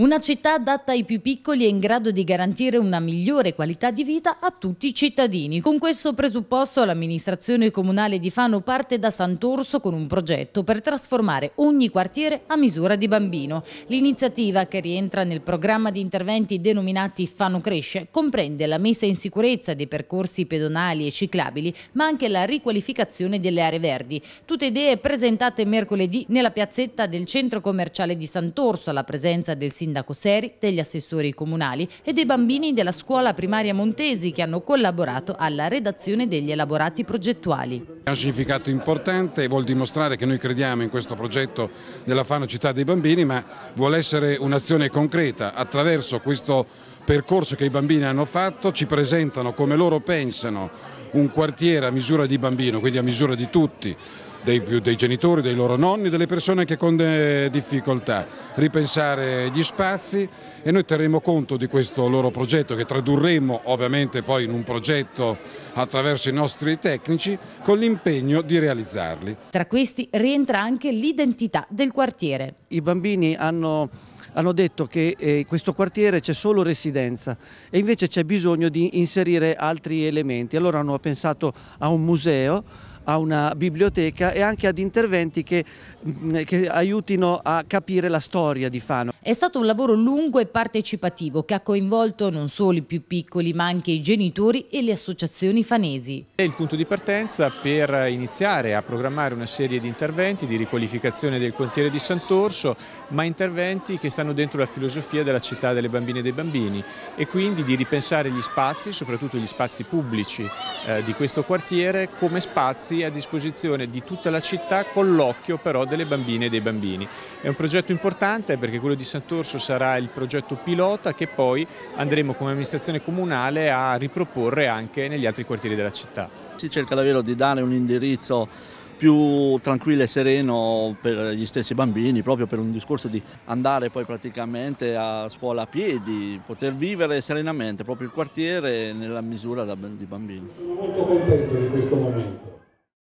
Una città adatta ai più piccoli è in grado di garantire una migliore qualità di vita a tutti i cittadini. Con questo presupposto l'amministrazione comunale di Fano parte da Sant'Orso con un progetto per trasformare ogni quartiere a misura di bambino. L'iniziativa che rientra nel programma di interventi denominati Fano Cresce comprende la messa in sicurezza dei percorsi pedonali e ciclabili ma anche la riqualificazione delle aree verdi. Tutte idee presentate mercoledì nella piazzetta del centro commerciale di Sant'Orso alla presenza del sindacato sindaco Seri, degli assessori comunali e dei bambini della scuola primaria Montesi che hanno collaborato alla redazione degli elaborati progettuali. È un significato importante e vuol dimostrare che noi crediamo in questo progetto della Fano Città dei Bambini ma vuole essere un'azione concreta attraverso questo progetto percorso che i bambini hanno fatto, ci presentano come loro pensano un quartiere a misura di bambino, quindi a misura di tutti, dei, dei, genitori, dei loro nonni, delle persone anche con eh, difficoltà, ripensare gli spazi e noi terremo conto di questo loro progetto che tradurremo ovviamente poi in un progetto attraverso i nostri tecnici con l'impegno di realizzarli. Tra questi rientra anche l'identità del quartiere. I bambini hanno hanno detto che eh, in questo quartiere c'è solo residenza e invece c'è bisogno di inserire altri elementi. Allora hanno pensato a un museo a una biblioteca e anche ad interventi che, mm, che aiutino a capire la storia di Fano. È stato un lavoro lungo e partecipativo che ha coinvolto non solo i più piccoli ma anche i genitori e le associazioni fanesi. È il punto di partenza per iniziare a programmare una serie di interventi di riqualificazione del quartiere di Sant'Orso ma interventi che stanno dentro la filosofia della città delle bambine e dei bambini e quindi di ripensare gli spazi, soprattutto gli spazi pubblici eh, di questo quartiere come spazi mezzi a disposizione di tutta la città con l'occhio però delle bambine e dei bambini. È un progetto importante perché quello di Sant'Orso sarà il progetto pilota che poi andremo come amministrazione comunale a riproporre anche negli altri quartieri della città. Si cerca davvero di dare un indirizzo più tranquillo e sereno per gli stessi bambini, proprio per un discorso di andare poi praticamente a scuola a piedi, poter vivere serenamente proprio il quartiere nella misura di bambini. Sono molto contento di questo momento.